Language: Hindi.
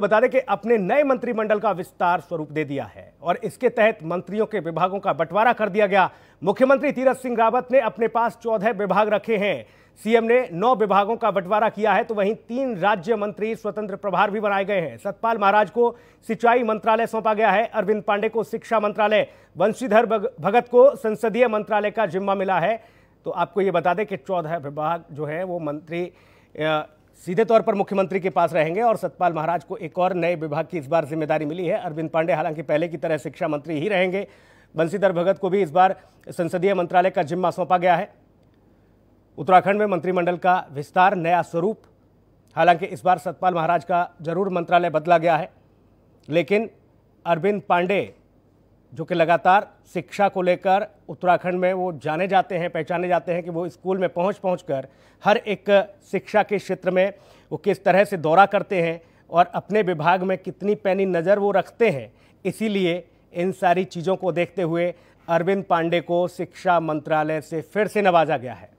बता दें कि अपने नए मंत्रिमंडल का विस्तार स्वरूप दे दिया है और इसके तहत मंत्रियों के विभागों का बंटवारा कर दिया गया मुख्यमंत्री तीरथ सिंह रावत ने अपने पास चौदह विभाग रखे हैं सीएम ने नौ विभागों का बंटवारा किया है तो वहीं तीन राज्य मंत्री स्वतंत्र प्रभार भी बनाए गए हैं सतपाल महाराज को सिंचाई मंत्रालय सौंपा गया है अरविंद पांडे को शिक्षा मंत्रालय वंशीधर भगत को संसदीय मंत्रालय का जिम्मा मिला है तो आपको ये बता दें कि चौदह विभाग जो है वो मंत्री सीधे तौर पर मुख्यमंत्री के पास रहेंगे और सतपाल महाराज को एक और नए विभाग की इस बार जिम्मेदारी मिली है अरविंद पांडे हालांकि पहले की तरह शिक्षा मंत्री ही रहेंगे बंसीधर भगत को भी इस बार संसदीय मंत्रालय का जिम्मा सौंपा गया है उत्तराखंड में मंत्रिमंडल का विस्तार नया स्वरूप हालांकि इस बार सतपाल महाराज का जरूर मंत्रालय बदला गया है लेकिन अरविंद पांडे जो कि लगातार शिक्षा को लेकर उत्तराखंड में वो जाने जाते हैं पहचाने जाते हैं कि वो स्कूल में पहुंच पहुँच कर हर एक शिक्षा के क्षेत्र में वो किस तरह से दौरा करते हैं और अपने विभाग में कितनी पैनी नज़र वो रखते हैं इसीलिए इन सारी चीज़ों को देखते हुए अरविंद पांडे को शिक्षा मंत्रालय से फिर से नवाजा गया है